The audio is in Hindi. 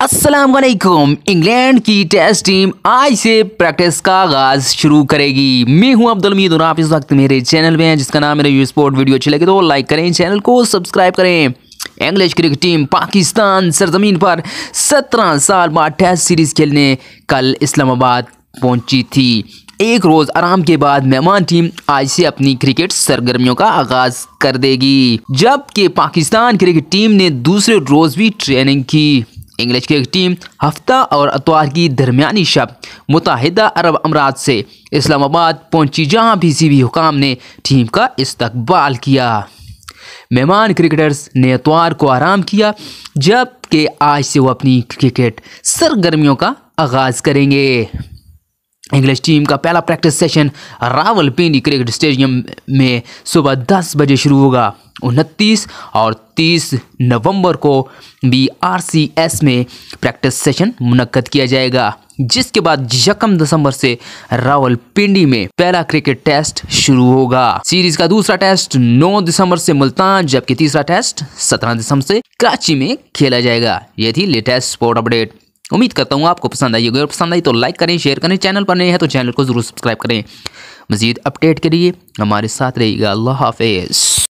असलम इंग्लैंड की टेस्ट टीम आज से प्रैक्टिस का आगाज शुरू करेगी मैं हूं अब्दुल मीद और आप इस वक्त मेरे चैनल में हैं जिसका नाम मेरे यू स्पोर्ट वीडियो अच्छी लगे तो लाइक करें चैनल को सब्सक्राइब करें इंग्लिश क्रिकेट टीम पाकिस्तान सरजमीन पर 17 साल बाद टेस्ट सीरीज़ खेलने कल इस्लामाबाद पहुंची थी एक रोज़ आराम के बाद मेहमान टीम आज से अपनी क्रिकेट सरगर्मियों का आगाज कर देगी जबकि पाकिस्तान क्रिकेट टीम ने दूसरे रोज़ भी ट्रेनिंग की इंग्लिश की एक टीम हफ्ता और अतवार की दरमियानी शब मुतहदा अरब अमरात से इस्लामाबाद पहुंची जहां भी सी बी हुकाम ने टीम का इस्तकबाल किया मेहमान क्रिकेटर्स ने अतवार को आराम किया जबकि आज से वो अपनी क्रिकेट सरगर्मियों का आगाज़ करेंगे इंग्लिश टीम का पहला practice session Rawalpindi cricket stadium में सुबह दस बजे शुरू होगा उनतीस और तीस नवंबर को बी आर सी एस में प्रैक्टिस सेशन मुनद किया जाएगा जिसके बाद यकम दिसंबर से रावलपिंडी में पहला क्रिकेट टेस्ट शुरू होगा सीरीज का दूसरा टेस्ट 9 दिसंबर से मुल्तान जबकि तीसरा टेस्ट 17 दिसंबर से कराची में खेला जाएगा ये थी लेटेस्ट स्पोर्ट अपडेट उम्मीद करता हूँ आपको पसंद आई और पसंद आई तो लाइक करें शेयर करें चैनल पर नए हैं तो चैनल को जरूर सब्सक्राइब करें मजीद अपडेट के लिए हमारे साथ रहिएगा अल्लाह हाफिज